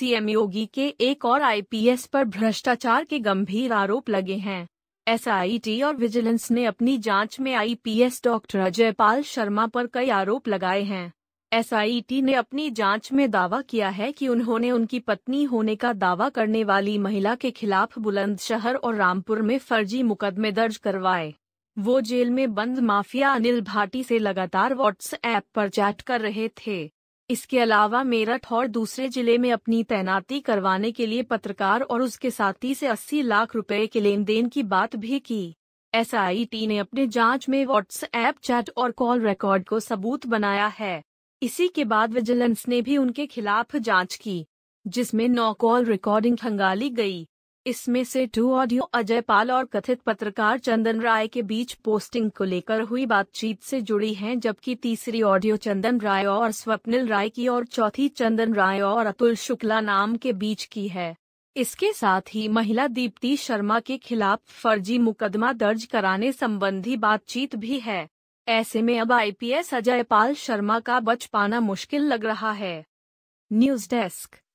CM योगी के एक और आईपीएस पर भ्रष्टाचार के गंभीर आरोप लगे हैं एसआईटी और विजिलेंस ने अपनी जांच में आईपीएस डॉक्टर अजयपाल शर्मा पर कई आरोप लगाए हैं एसआईटी ने अपनी जांच में दावा किया है कि उन्होंने उनकी पत्नी होने का दावा करने वाली महिला के खिलाफ बुलंदशहर और रामपुर में फर्जी मुकदमे दर्ज करवाए वो जेल में बंद माफिया अनिल भाटी से लगातार व्हाट्सएप पर चैट कर रहे थे इसके अलावा मेरठ और दूसरे जिले में अपनी तैनाती करवाने के लिए पत्रकार और उसके साथी से 80 लाख रुपए के लेन देन की बात भी की एस ने अपने जांच में व्हाट्सऐप चैट और कॉल रिकॉर्ड को सबूत बनाया है इसी के बाद विजिलेंस ने भी उनके खिलाफ जांच की जिसमें नौ कॉल रिकॉर्डिंग खंगाली गई इसमें से टू ऑडियो अजय पाल और कथित पत्रकार चंदन राय के बीच पोस्टिंग को लेकर हुई बातचीत से जुड़ी हैं जबकि तीसरी ऑडियो चंदन राय और स्वप्निल राय की और चौथी चंदन राय और अतुल शुक्ला नाम के बीच की है इसके साथ ही महिला दीप्ति शर्मा के खिलाफ फर्जी मुकदमा दर्ज कराने संबंधी बातचीत भी है ऐसे में अब आईपीएस अजय पाल शर्मा का बच पाना मुश्किल लग रहा है न्यूज डेस्क